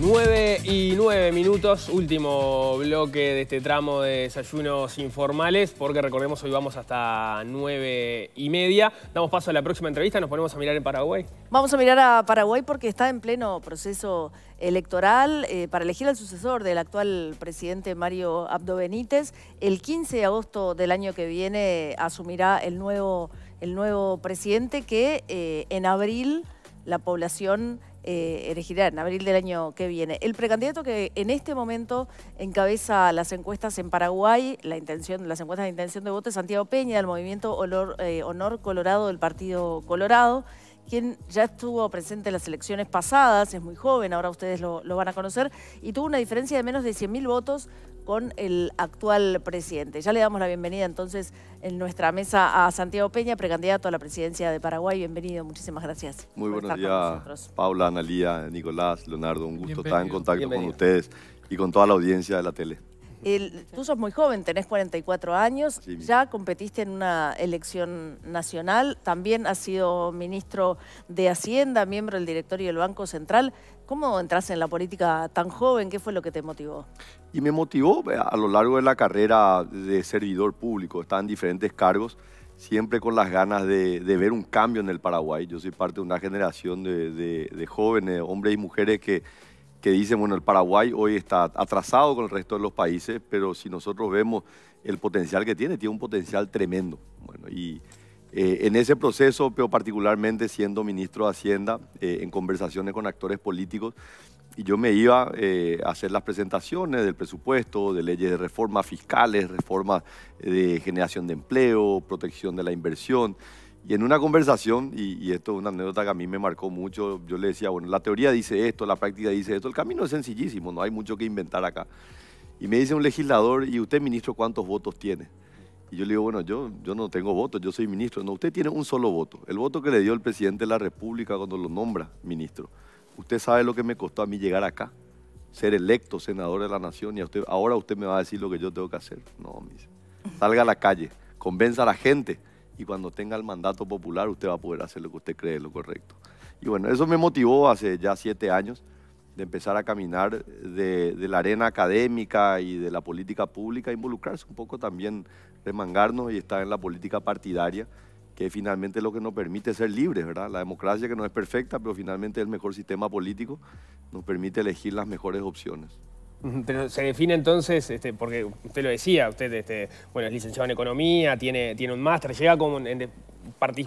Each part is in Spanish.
9 y 9 minutos, último bloque de este tramo de desayunos informales, porque recordemos hoy vamos hasta 9 y media. Damos paso a la próxima entrevista, nos ponemos a mirar en Paraguay. Vamos a mirar a Paraguay porque está en pleno proceso electoral eh, para elegir al sucesor del actual presidente Mario Abdo Benítez. El 15 de agosto del año que viene asumirá el nuevo, el nuevo presidente que eh, en abril la población eh, elegirá en abril del año que viene. El precandidato que en este momento encabeza las encuestas en Paraguay, la intención, las encuestas de intención de voto es Santiago Peña, del movimiento eh, Honor Colorado del Partido Colorado quien ya estuvo presente en las elecciones pasadas, es muy joven, ahora ustedes lo, lo van a conocer, y tuvo una diferencia de menos de 100.000 votos con el actual presidente. Ya le damos la bienvenida entonces en nuestra mesa a Santiago Peña, precandidato a la presidencia de Paraguay. Bienvenido, muchísimas gracias. Muy buenos días, Paula, Analía, Nicolás, Leonardo, un gusto estar en contacto con ustedes y con toda la audiencia de la tele tú sos muy joven, tenés 44 años, ya competiste en una elección nacional, también has sido ministro de Hacienda, miembro del directorio del Banco Central. ¿Cómo entraste en la política tan joven? ¿Qué fue lo que te motivó? Y me motivó a lo largo de la carrera de servidor público, estaba en diferentes cargos, siempre con las ganas de, ver un cambio en el Paraguay. Yo soy parte de una generación de jóvenes, hombres y mujeres que que dicen, bueno, el Paraguay hoy está atrasado con el resto de los países, pero si nosotros vemos el potencial que tiene, tiene un potencial tremendo. Bueno, y eh, en ese proceso, pero particularmente siendo ministro de Hacienda, eh, en conversaciones con actores políticos, y yo me iba eh, a hacer las presentaciones del presupuesto, de leyes de reformas fiscales, reformas de generación de empleo, protección de la inversión, y en una conversación, y, esto es una anécdota que a mí me marcó mucho, yo le decía, bueno, la teoría dice esto, la práctica dice esto, el camino es sencillísimo, no hay mucho que inventar acá. Y me dice un legislador, ¿y usted, ministro, cuántos votos tiene? Y yo le digo, bueno, yo, yo no tengo votos, yo soy ministro. No, usted tiene un solo voto, el voto que le dio el presidente de la República cuando lo nombra ministro. Usted sabe lo que me costó a mí llegar acá, ser electo senador de la nación, y ahora usted me va a decir lo que yo tengo que hacer. No, me dice, salga a la calle, convenza a la gente y cuando tenga el mandato popular usted va a poder hacer lo que usted cree lo correcto. Y bueno, eso me motivó hace ya siete años de empezar a caminar de, la arena académica y de la política pública, involucrarse un poco también, remangarnos y estar en la política partidaria, que finalmente lo que nos permite ser libres, ¿verdad? La democracia que no es perfecta, pero finalmente es el mejor sistema político, nos permite elegir las mejores opciones. Pero se define entonces, este, porque usted lo decía, usted este, bueno, es licenciado en Economía, tiene, tiene un máster, llega como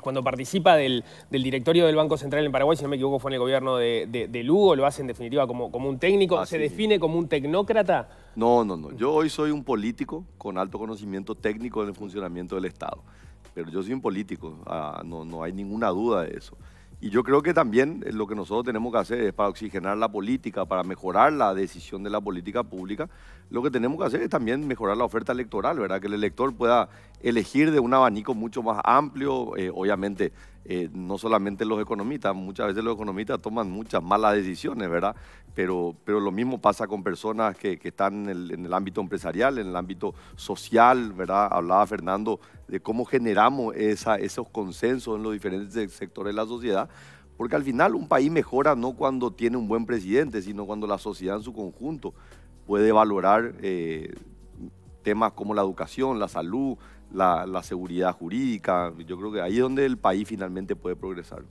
cuando participa del, directorio del Banco Central en Paraguay, si no me equivoco fue en el gobierno de, Lugo, lo hace en definitiva como, como un técnico, ¿se define como un tecnócrata? No, no, no, yo hoy soy un político con alto conocimiento técnico del funcionamiento del Estado, pero yo soy un político, ah, no, no hay ninguna duda de eso. Y yo creo que también eh, lo que nosotros tenemos que hacer es para oxigenar la política, para mejorar la decisión de la política pública, lo que tenemos que hacer es también mejorar la oferta electoral, ¿verdad? Que el elector pueda elegir de un abanico mucho más amplio. Eh, obviamente, eh, no solamente los economistas, muchas veces los economistas toman muchas malas decisiones, ¿verdad? Pero, pero lo mismo pasa con personas que, están en el, ámbito empresarial, en el ámbito social, ¿verdad? Hablaba Fernando de cómo generamos esos consensos en los diferentes sectores de la sociedad. Porque al final un país mejora no cuando tiene un buen presidente, sino cuando la sociedad en su conjunto puede valorar eh, temas como la educación, la salud, la, seguridad jurídica. Yo creo que ahí es donde el país finalmente puede progresar.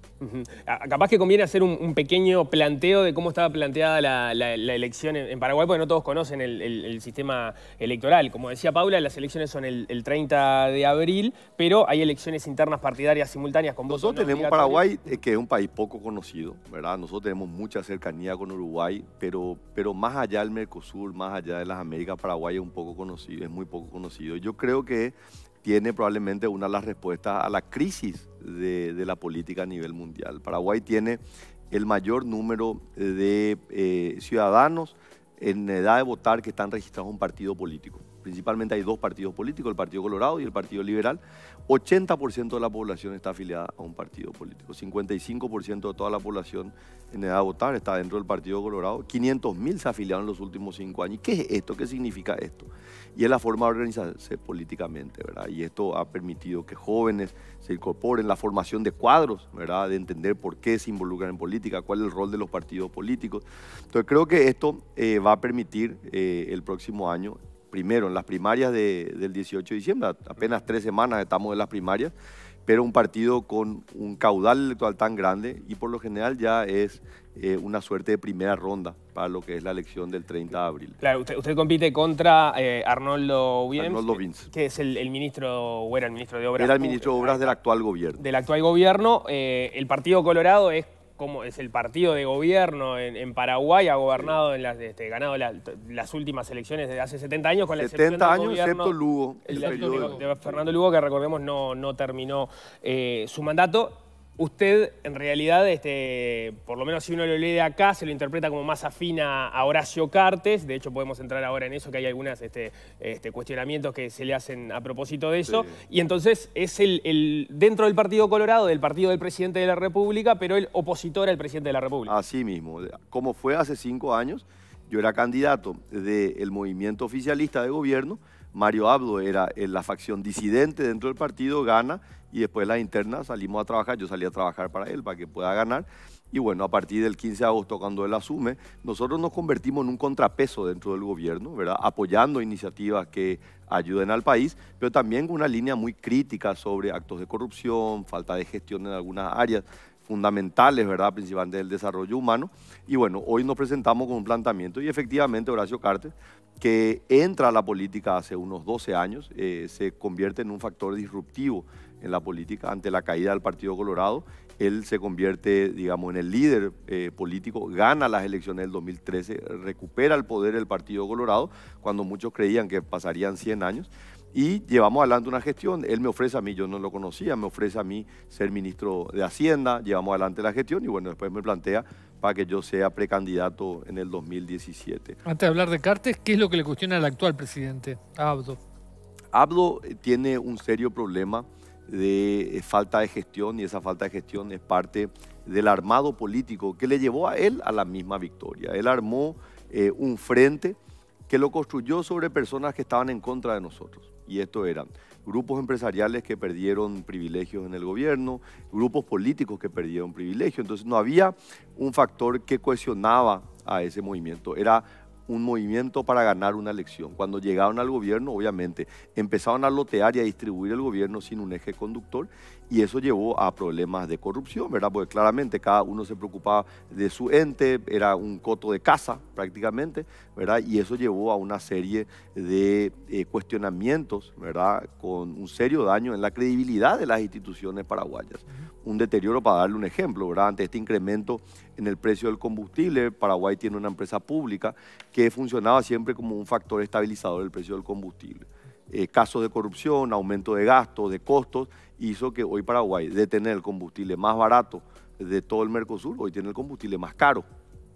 Ah, capaz que conviene hacer un, pequeño planteo de cómo estaba planteada la, elección en, Paraguay, porque no todos conocen el, sistema electoral. Como decía Paula, las elecciones son el, 30 de abril, pero hay elecciones internas partidarias simultáneas con Nosotros tenemos Paraguay, eh, que es un país poco conocido, ¿verdad? Nosotros tenemos mucha cercanía con Uruguay, pero, pero más allá del Mercosur, más allá de las Américas, Paraguay es un poco conocido, es muy poco conocido. Yo creo que tiene probablemente una de las respuestas a la crisis de, la política a nivel mundial. Paraguay tiene el mayor número de eh, ciudadanos en edad de votar que están registrados en un partido político principalmente hay dos partidos políticos, el Partido Colorado y el Partido Liberal, 80% de la población está afiliada a un partido político, 55% de toda la población en edad de votar está dentro del Partido Colorado, 500.000 se afiliaron en los últimos cinco años. ¿Y ¿Qué es esto? ¿Qué significa esto? Y es la forma de organizarse políticamente, ¿verdad? Y esto ha permitido que jóvenes se incorporen, la formación de cuadros, ¿verdad? De entender por qué se involucran en política, cuál es el rol de los partidos políticos. Entonces creo que esto eh, va a permitir eh, el próximo año primero en las primarias del 18 de diciembre, apenas tres semanas estamos en las primarias, pero un partido con un caudal electoral tan grande y por lo general ya es eh, una suerte de primera ronda para lo que es la elección del 30 de abril. Claro, usted, compite contra eh, Arnoldo Vince. Vince. que es el, ministro, o era el ministro de Obras. Era el ministro de Obras ah, del actual gobierno. Del actual gobierno. Eh, el Partido Colorado es cómo es el partido de gobierno en, Paraguay, ha gobernado en las, este, ganado las últimas elecciones de hace 70 años con la 70 años, Fernando Lugo. Fernando Lugo, que recordemos no, no terminó eh, su mandato. Usted, en realidad, este, por lo menos si uno lo lee de acá, se lo interpreta como más afina a Horacio Cartes. De hecho, podemos entrar ahora en eso, que hay algunos este, este, cuestionamientos que se le hacen a propósito de eso. Y entonces es el, dentro del Partido Colorado, del partido del presidente de la República, pero el opositor al presidente de la República. Así mismo. Como fue hace cinco años, yo era candidato del movimiento oficialista de gobierno. Mario Abdo era eh, la facción disidente dentro del partido, gana y después la interna salimos a trabajar, yo salí a trabajar para él, para que pueda ganar. Y bueno, a partir del 15 de agosto, cuando él asume, nosotros nos convertimos en un contrapeso dentro del gobierno, ¿verdad? apoyando iniciativas que ayuden al país, pero también con una línea muy crítica sobre actos de corrupción, falta de gestión en algunas áreas fundamentales, ¿verdad? Principalmente del desarrollo humano. Y bueno, hoy nos presentamos con un planteamiento y efectivamente Horacio Cartes, que entra a la política hace unos 12 años, eh, se convierte en un factor disruptivo en la política ante la caída del Partido Colorado. Él se convierte, digamos, en el líder eh, político, gana las elecciones del 2013, recupera el poder del Partido Colorado, cuando muchos creían que pasarían 100 años y llevamos adelante una gestión. Él me ofrece a mí, yo no lo conocía, me ofrece a mí ser ministro de Hacienda, llevamos adelante la gestión y bueno, después me plantea para que yo sea precandidato en el 2017. Antes de hablar de Cartes, ¿qué es lo que le cuestiona al actual presidente, Abdo? Abdo eh, tiene un serio problema de falta de gestión y esa falta de gestión es parte del armado político que le llevó a él a la misma victoria. Él armó eh, un frente que lo construyó sobre personas que estaban en contra de nosotros. Y esto eran grupos empresariales que perdieron privilegios en el gobierno, grupos políticos que perdieron privilegios. Entonces no había un factor que cohesionaba a ese movimiento. Era un movimiento para ganar una elección. Cuando llegaron al gobierno, obviamente, empezaron a lotear y a distribuir el gobierno sin un eje conductor y eso llevó a problemas de corrupción, ¿verdad? Porque claramente cada uno se preocupaba de su ente, era un coto de casa prácticamente, ¿verdad? Y eso llevó a una serie de eh, cuestionamientos, ¿verdad? Con un serio daño en la credibilidad de las instituciones paraguayas un deterioro, para darle un ejemplo, ¿verdad? ante este incremento en el precio del combustible, Paraguay tiene una empresa pública que funcionaba siempre como un factor estabilizador del precio del combustible. Eh, casos de corrupción, aumento de gastos, de costos, hizo que hoy Paraguay, de tener el combustible más barato de todo el Mercosur, hoy tiene el combustible más caro.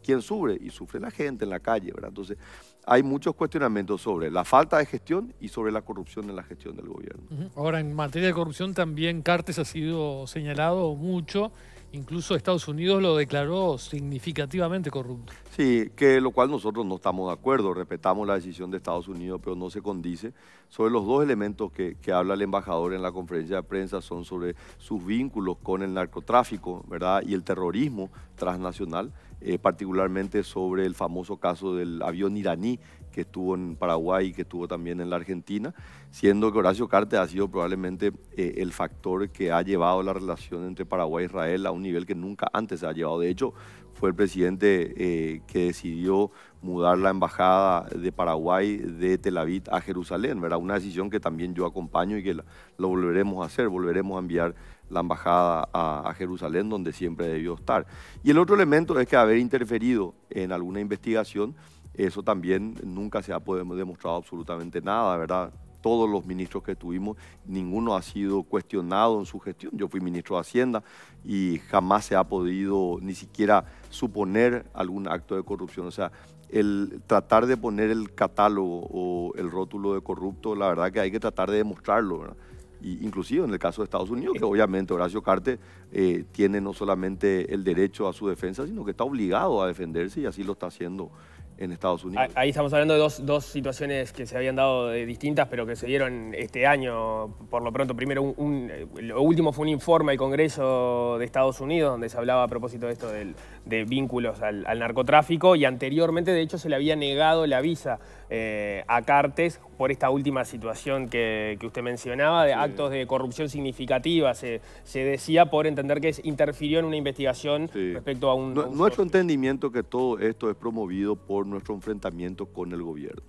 ¿Quién sufre? Y sufre la gente en la calle, ¿verdad? Entonces, hay muchos cuestionamientos sobre la falta de gestión y sobre la corrupción en la gestión del gobierno. Ahora, en materia de corrupción también Cartes ha sido señalado mucho, incluso Estados Unidos lo declaró significativamente corrupto. Sí, que lo cual nosotros no estamos de acuerdo, respetamos la decisión de Estados Unidos, pero no se condice. Sobre los dos elementos que, habla el embajador en la conferencia de prensa son sobre sus vínculos con el narcotráfico, ¿verdad? Y el terrorismo transnacional. Eh, particularmente sobre el famoso caso del avión iraní que estuvo en Paraguay y que estuvo también en la Argentina, siendo que Horacio Carter ha sido probablemente eh, el factor que ha llevado la relación entre Paraguay e Israel a un nivel que nunca antes se ha llevado. De hecho, fue el presidente eh, que decidió mudar la embajada de Paraguay de Tel Aviv a Jerusalén, Era Una decisión que también yo acompaño y que lo volveremos a hacer, volveremos a enviar la embajada a, Jerusalén, donde siempre debió estar. Y el otro elemento es que haber interferido en alguna investigación, eso también nunca se ha demostrado absolutamente nada, ¿verdad? Todos los ministros que tuvimos, ninguno ha sido cuestionado en su gestión. Yo fui ministro de Hacienda y jamás se ha podido ni siquiera suponer algún acto de corrupción. O sea, el tratar de poner el catálogo o el rótulo de corrupto, la verdad que hay que tratar de demostrarlo. ¿verdad? inclusive en el caso de Estados Unidos, que obviamente Horacio Carte eh, tiene no solamente el derecho a su defensa, sino que está obligado a defenderse y así lo está haciendo en Estados Unidos. Ah, ahí estamos hablando de dos, situaciones que se habían dado eh, distintas, pero que se dieron este año, por lo pronto. Primero, eh, lo último fue un informe al Congreso de Estados Unidos, donde se hablaba a propósito de esto del, de vínculos al, narcotráfico y anteriormente de hecho se le había negado la visa eh, a Cartes por esta última situación que, usted mencionaba, de actos de corrupción significativa, se, decía por entender que interfirió en una investigación respecto a un... nuestro entendimiento que todo esto es promovido por nuestro enfrentamiento con el gobierno.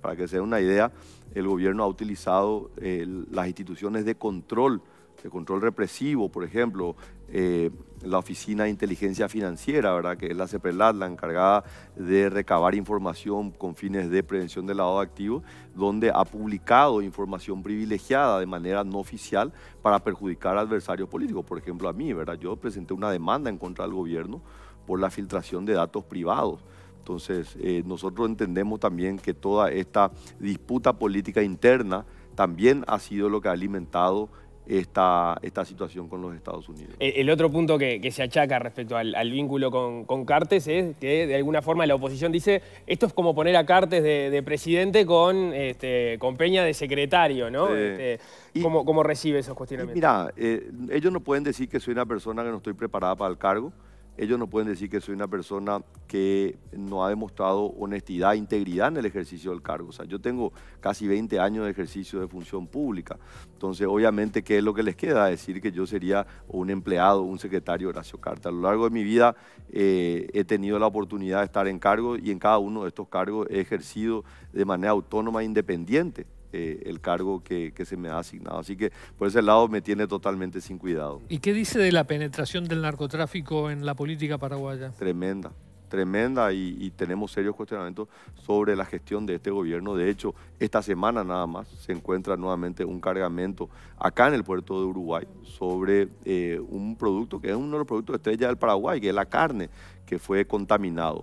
Para que se una idea, el gobierno ha utilizado eh, las instituciones de control de control represivo, por ejemplo, eh, la Oficina de Inteligencia Financiera, ¿verdad? que es la CEPELAT, la encargada de recabar información con fines de prevención del lavado de activos, donde ha publicado información privilegiada de manera no oficial para perjudicar a adversarios políticos. Por ejemplo, a mí, ¿verdad? yo presenté una demanda en contra del gobierno por la filtración de datos privados. Entonces, eh, nosotros entendemos también que toda esta disputa política interna también ha sido lo que ha alimentado esta, esta situación con los Estados Unidos. El, otro punto que, se achaca respecto al, vínculo con, Cartes es que de alguna forma la oposición dice esto es como poner a Cartes de, presidente con, este, con Peña de secretario, ¿no? Este, ¿cómo, recibe esos cuestionamientos? Mira, eh, ellos no pueden decir que soy una persona que no estoy preparada para el cargo ellos no pueden decir que soy una persona que no ha demostrado honestidad, e integridad en el ejercicio del cargo. O sea, yo tengo casi 20 años de ejercicio de función pública. Entonces, obviamente, ¿qué es lo que les queda? Decir que yo sería un empleado, un secretario Horacio Carta. A lo largo de mi vida eh, he tenido la oportunidad de estar en cargo y en cada uno de estos cargos he ejercido de manera autónoma e independiente. Eh, el cargo que, se me ha asignado. Así que por ese lado me tiene totalmente sin cuidado. ¿Y qué dice de la penetración del narcotráfico en la política paraguaya? Tremenda, tremenda y, tenemos serios cuestionamientos sobre la gestión de este gobierno. De hecho, esta semana nada más se encuentra nuevamente un cargamento acá en el puerto de Uruguay sobre eh, un producto que es uno de los productos estrella del Paraguay, que es la carne, que fue contaminado.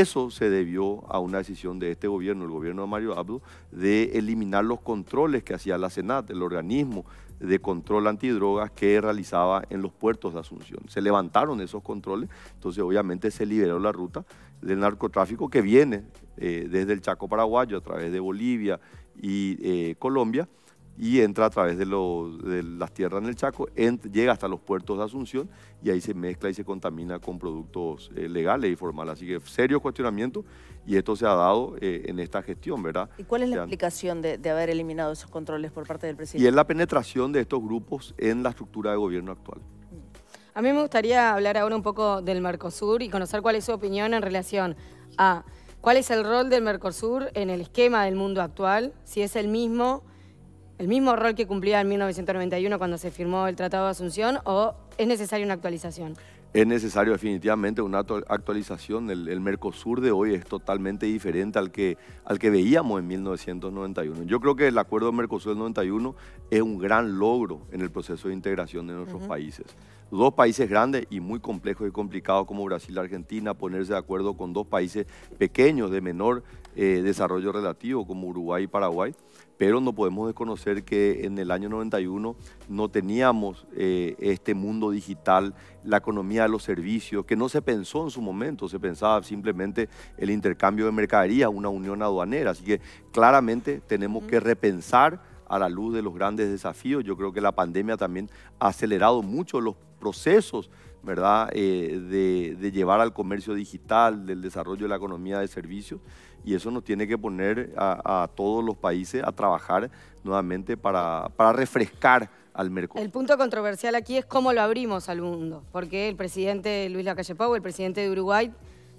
Eso se debió a una decisión de este gobierno, el gobierno de Mario Abdo, de eliminar los controles que hacía la Senat, el organismo de control antidrogas que realizaba en los puertos de Asunción. Se levantaron esos controles, entonces obviamente se liberó la ruta del narcotráfico que viene eh, desde el Chaco paraguayo a través de Bolivia y eh, Colombia y entra a través de, las tierras en el Chaco, llega hasta los puertos de Asunción y ahí se mezcla y se contamina con productos eh, legales y formales. Así que serio cuestionamiento y esto se ha dado eh, en esta gestión, ¿verdad? ¿Y cuál es la explicación de, de, haber eliminado esos controles por parte del presidente? Y es la penetración de estos grupos en la estructura de gobierno actual. A mí me gustaría hablar ahora un poco del Mercosur y conocer cuál es su opinión en relación a cuál es el rol del Mercosur en el esquema del mundo actual, si es el mismo el mismo rol que cumplía en 1991 cuando se firmó el Tratado de Asunción o es necesaria una actualización? Es necesario definitivamente una actualización. El, Mercosur de hoy es totalmente diferente al que, al que veíamos en 1991. Yo creo que el acuerdo Mercosur del 91 es un gran logro en el proceso de integración de nuestros países. Dos países grandes y muy complejos y complicados como Brasil y Argentina, ponerse de acuerdo con dos países pequeños de menor eh, desarrollo relativo como Uruguay y Paraguay, pero no podemos desconocer que en el año 91 no teníamos eh, este mundo digital, la economía de los servicios, que no se pensó en su momento, se pensaba simplemente el intercambio de mercadería, una unión aduanera, así que claramente tenemos que repensar a la luz de los grandes desafíos. Yo creo que la pandemia también ha acelerado mucho los procesos ¿verdad? Eh, de, llevar al comercio digital, del desarrollo de la economía de servicios, y eso nos tiene que poner a, todos los países a trabajar nuevamente para, para refrescar al mercado. El punto controversial aquí es cómo lo abrimos al mundo, porque el presidente Luis Lacalle Pau, el presidente de Uruguay,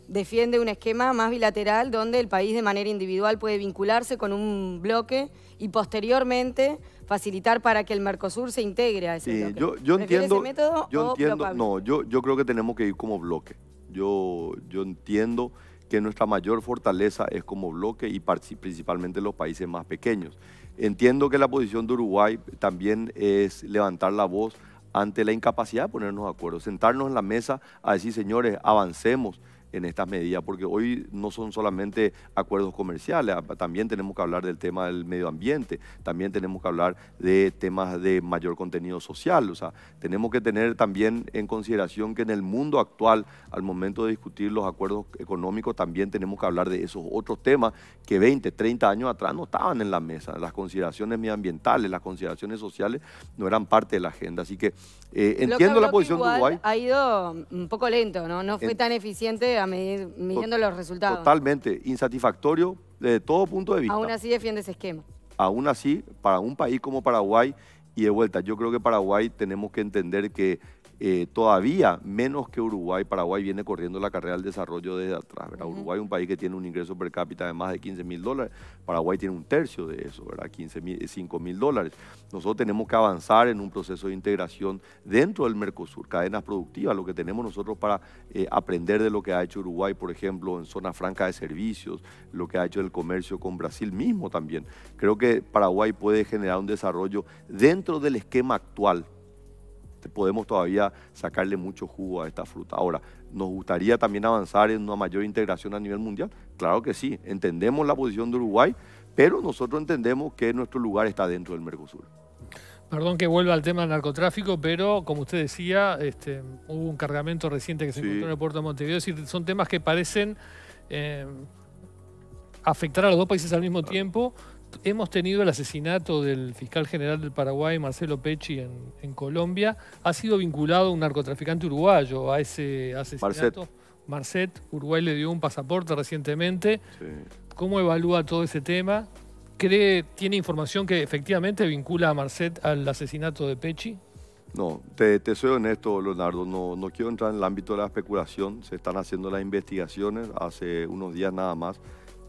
defiende un esquema más bilateral donde el país de manera individual puede vincularse con un bloque y posteriormente facilitar para que el Mercosur se integre a ese Yo, entiendo, método yo entiendo, no, yo, yo creo que tenemos que ir como bloque. Yo, yo entiendo que nuestra mayor fortaleza es como bloque y principalmente los países más pequeños. Entiendo que la posición de Uruguay también es levantar la voz ante la incapacidad de ponernos de acuerdo, sentarnos en la mesa a decir, señores, avancemos en estas medidas, porque hoy no son solamente acuerdos comerciales, ah, también tenemos que hablar del tema del medio ambiente, también tenemos que hablar de temas de mayor contenido social, o sea, tenemos que tener también en consideración que en el mundo actual, al momento de discutir los acuerdos económicos, también tenemos que hablar de esos otros temas que 20, 30 años atrás no estaban en la mesa, las consideraciones medioambientales, las consideraciones sociales no eran parte de la agenda, así que eh, entiendo la posición de Uruguay. Ha ido un poco lento, ¿no? No fue tan eficiente midiendo los resultados. Totalmente insatisfactorio desde todo punto de vista. Aún así defiende ese esquema. Aún así, para un país como Paraguay, y de vuelta, yo creo que Paraguay tenemos que entender que eh, todavía menos que Uruguay. Paraguay viene corriendo la carrera del desarrollo desde atrás. Uruguay es un país que tiene un ingreso per cápita de más de 15 mil dólares. Paraguay tiene un tercio de eso, ¿verdad? 15 mil, 5 eh, mil dólares. Nosotros tenemos que avanzar en un proceso de integración dentro del Mercosur, cadenas productivas, lo que tenemos nosotros para eh, aprender de lo que ha hecho Uruguay, por ejemplo, en zona franca de servicios, lo que ha hecho el comercio con Brasil mismo también. Creo que Paraguay puede generar un desarrollo dentro del esquema actual este, podemos todavía sacarle mucho jugo a esta fruta. Ahora, ¿nos gustaría también avanzar en una mayor integración a nivel mundial? Claro que sí, entendemos la posición de Uruguay, pero nosotros entendemos que nuestro lugar está dentro del Mercosur. Perdón que vuelva al tema del narcotráfico, pero como usted decía, este, hubo un cargamento reciente que se encontró en el puerto de Montevideo. Es decir, son temas que parecen eh, afectar a los dos países al mismo tiempo hemos tenido el asesinato del fiscal general del Paraguay, Marcelo Pecci, en, Colombia. Ha sido vinculado un narcotraficante uruguayo a ese asesinato. Marcet, Uruguay le dio un pasaporte recientemente. ¿Cómo evalúa todo ese tema? ¿Cree, tiene información que efectivamente vincula a Marcet al asesinato de Pecci? No, te, soy honesto, Leonardo, no quiero entrar en el ámbito de la especulación, se están haciendo las investigaciones hace unos días nada más.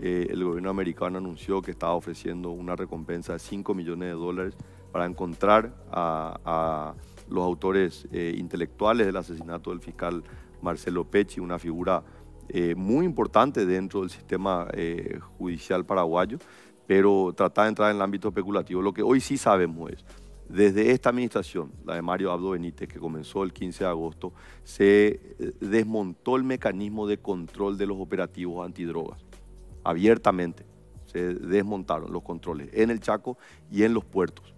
Eh, el gobierno americano anunció que estaba ofreciendo una recompensa de 5 millones de dólares para encontrar a, los autores eh, intelectuales del asesinato del fiscal Marcelo Pecci, una figura eh, muy importante dentro del sistema judicial paraguayo, pero tratar de entrar en el ámbito especulativo. Lo que hoy sí sabemos es, desde esta administración, la de Mario Abdo Benítez, que comenzó el 15 de agosto, se desmontó el mecanismo de control de los operativos antidrogas abiertamente se desmontaron los controles en el Chaco y en los puertos.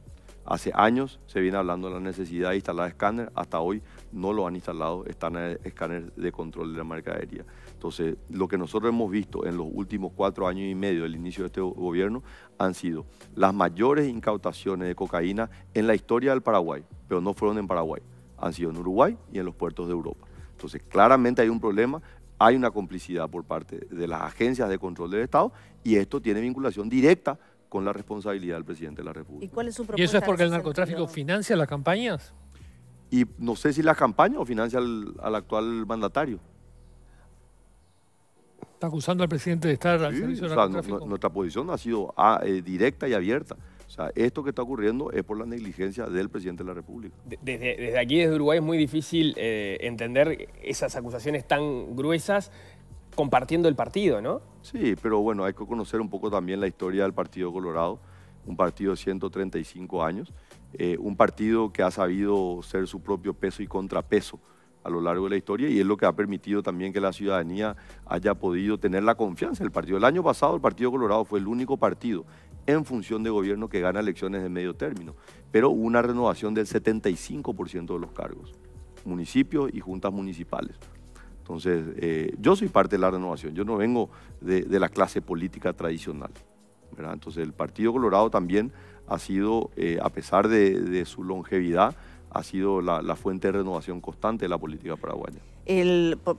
Hace años se viene hablando de la necesidad de instalar escáner, hasta hoy no lo han instalado, están escáneres de control de la mercadería. Entonces, lo que nosotros hemos visto en los últimos cuatro años y medio del inicio de este gobierno han sido las mayores incautaciones de cocaína en la historia del Paraguay, pero no fueron en Paraguay, han sido en Uruguay y en los puertos de Europa. Entonces, claramente hay un problema, hay una complicidad por parte de las agencias de control del Estado y esto tiene vinculación directa con la responsabilidad del presidente de la República. ¿Y cuál es su ¿Y eso es porque el narcotráfico financia las campañas? Y no sé si las campañas o financia al, actual mandatario. ¿Está acusando al presidente de estar al servicio narcotráfico? No, nuestra posición ha sido ah, eh, directa y abierta esto que está ocurriendo es por la negligencia del presidente de la República. Desde, aquí, desde Uruguay, es muy difícil eh, entender esas acusaciones tan gruesas compartiendo el partido, ¿no? Sí, pero bueno, hay que conocer un poco también la historia del Partido Colorado, un partido de 135 años, eh, un partido que ha sabido ser su propio peso y contrapeso a lo largo de la historia y es lo que ha permitido también que la ciudadanía haya podido tener la confianza en el partido. El año pasado el Partido Colorado fue el único partido en función de gobierno que gana elecciones de medio término, pero una renovación del 75% de los cargos, municipios y juntas municipales. Entonces, eh, yo soy parte de la renovación, yo no vengo de, la clase política tradicional. Entonces, el Partido Colorado también ha sido, eh, a pesar de, su longevidad, ha sido la, fuente de renovación constante de la política paraguaya.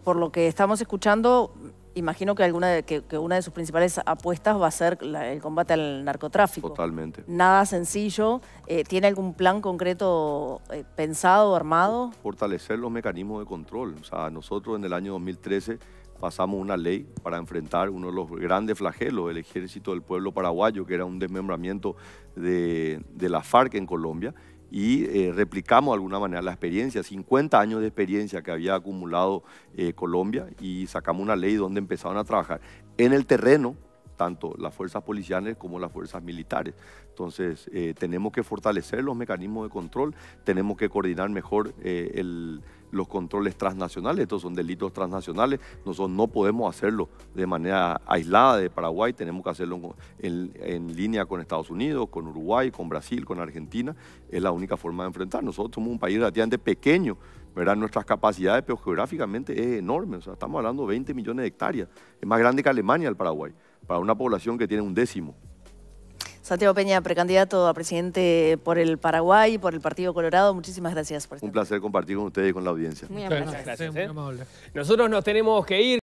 por lo que estamos escuchando, imagino que, alguna de, una de sus principales apuestas va a ser el combate al narcotráfico. Totalmente. Nada sencillo. Eh, ¿Tiene algún plan concreto eh, pensado, armado? Fortalecer los mecanismos de control. O sea, nosotros en el año 2013 pasamos una ley para enfrentar uno de los grandes flagelos, del ejército del pueblo paraguayo, que era un desmembramiento de la FARC en Colombia, y eh, replicamos de alguna manera la experiencia, 50 años de experiencia que había acumulado eh, Colombia y sacamos una ley donde empezaron a trabajar en el terreno tanto las fuerzas policiales como las fuerzas militares. Entonces, eh, tenemos que fortalecer los mecanismos de control, tenemos que coordinar mejor eh, los controles transnacionales, estos son delitos transnacionales, nosotros no podemos hacerlo de manera aislada de Paraguay, tenemos que hacerlo en, línea con Estados Unidos, con Uruguay, con Brasil, con Argentina, es la única forma de enfrentar. Nosotros somos un país relativamente pequeño, ¿verdad? Nuestras capacidades, pero geográficamente es enorme, estamos hablando de 20 millones de hectáreas, es más grande que Alemania el Paraguay para una población que tiene un décimo. Santiago Peña, precandidato a presidente por el Paraguay, por el Partido Colorado, muchísimas gracias por estar. Un placer compartir con ustedes y con la audiencia. Muchas gracias. ¿eh? Nosotros nos tenemos que ir.